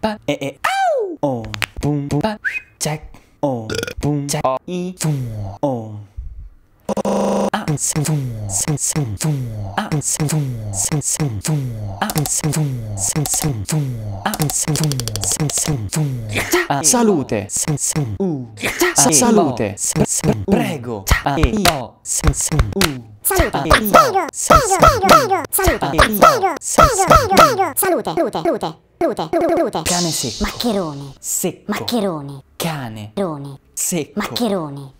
빠 에 에 아우 어 붐붐바 짝어 붐짝 이붕어 Ah. Salute. U. Salute. Prego. Io. Salute, prego, prego, prego, salute, prego, prego, prego, salute, lute, lute, lute, lute, cane secco, maccheroni, secco, maccheroni, cane, roni, secco, maccheroni.